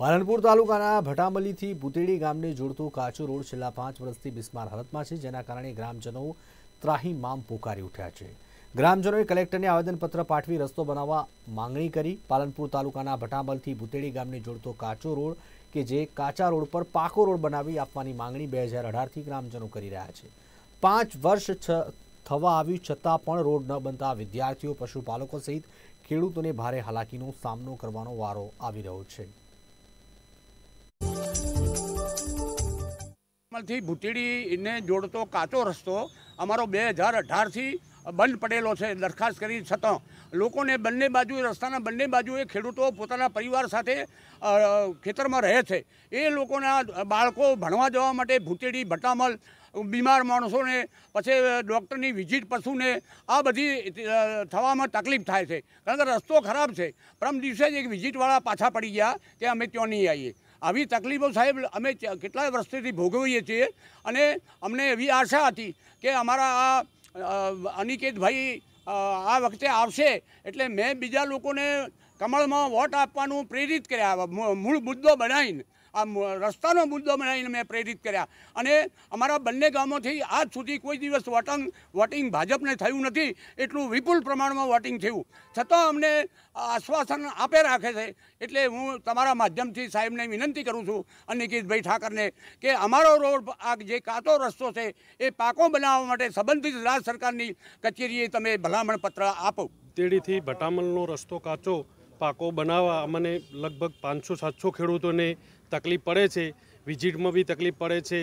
પાલનપુર તાલુકાના ભટામલીથી બુતેડી ગામને જોડતો કાચો રોડ છેલ્લા પાંચ વર્ષથી બિસ્માર હાલતમાં છે જેના કારણે ગ્રામજનો ત્રાહી ત્રાહીમામ પોકારી ઉઠ્યા છે ગ્રામજનોએ કલેક્ટરને આવેદનપત્ર પાઠવી રસ્તો બનાવવા માંગણી કરી પાલનપુર તાલુકાના ભટામલથી બુતેડી ગામને જોડતો કાચો રોડ કે જે કાચા રોડ પર પાકો રોડ બનાવી આપવાની માંગણી બે હજાર અઢારથી ગ્રામજનો કરી રહ્યા છે પાંચ વર્ષ થવા આવ્યું છતાં પણ રોડ ન બનતા વિદ્યાર્થીઓ પશુપાલકો સહિત ખેડૂતોને ભારે હાલાકીનો સામનો કરવાનો વારો આવી રહ્યો છે થી ભૂતેડીને જોડતો કાચો રસ્તો અમારો બે હજાર અઢારથી બંધ પડેલો છે દરખાસ્ત કરી છતાં લોકોને બંને બાજુ રસ્તાના બંને બાજુએ ખેડૂતો પોતાના પરિવાર સાથે ખેતરમાં રહે છે એ લોકોના બાળકો ભણવા જવા માટે ભૂતેડી ભટામલ બીમાર માણસોને પછી ડૉક્ટરની વિઝિટ પશુને આ બધી થવામાં તકલીફ થાય છે કારણ કે રસ્તો ખરાબ છે પરમ દિવસે જ એક વિઝિટવાળા પાછા પડી ગયા કે અમે ત્યાં નહીં આવીએ આવી તકલીફો સાહેબ અમે કેટલાય વર્ષથી ભોગવીએ છીએ અને અમને એવી આશા હતી કે અમારા આ અનિકેતભાઈ આ વખતે આવશે એટલે મેં બીજા લોકોને કમળમાં વોટ આપવાનું પ્રેરિત કર્યા મૂળ મુદ્દો બનાવીને આ રસ્તાનો મુદ્દો બનાવીને મેં પ્રેરિત કર્યા અને અમારા બંને ગામોથી આજ સુધી કોઈ દિવસ વોટંગ વોટિંગ ભાજપને થયું નથી એટલું વિપુલ પ્રમાણમાં વોટિંગ થયું છતાં અમને આશ્વાસન આપે રાખે છે એટલે હું તમારા માધ્યમથી સાહેબને વિનંતી કરું છું અનિકિતભાઈ ઠાકરને કે અમારો રોડ આ જે કાચો રસ્તો છે એ પાકો બનાવવા માટે સંબંધિત રાજ્ય સરકારની કચેરીએ તમે ભલામણ પત્ર આપો તેડીથી ભટામલનો રસ્તો કાચો પાકો બનાવવા અમને લગભગ પાંચસો સાતસો ખેડૂતોને તકલીફ પડે છે વિઝિટમાં બી તકલીફ પડે છે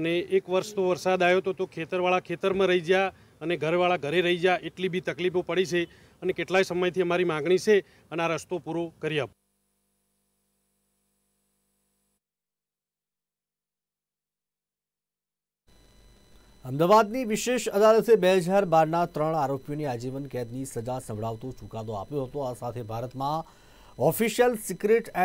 અને એક વર્ષ તો વરસાદ આવ્યો હતો તો ખેતરવાળા ખેતરમાં રહી ગયા અને ઘરવાળા ઘરે રહી ગયા એટલી બી તકલીફો પડી છે અને કેટલાય સમયથી અમારી માગણી છે અને આ રસ્તો પૂરો કરી આપ અમદાવાદની વિશેષ અદાલતે બે હજાર બારના ત્રણ આરોપીઓની આજીવન કેદની સજા સંભળાવતો ચુકાદો આપ્યો હતો આ સાથે ભારતમાં ઓફિશિયલ સિક્રેટ એક્ટ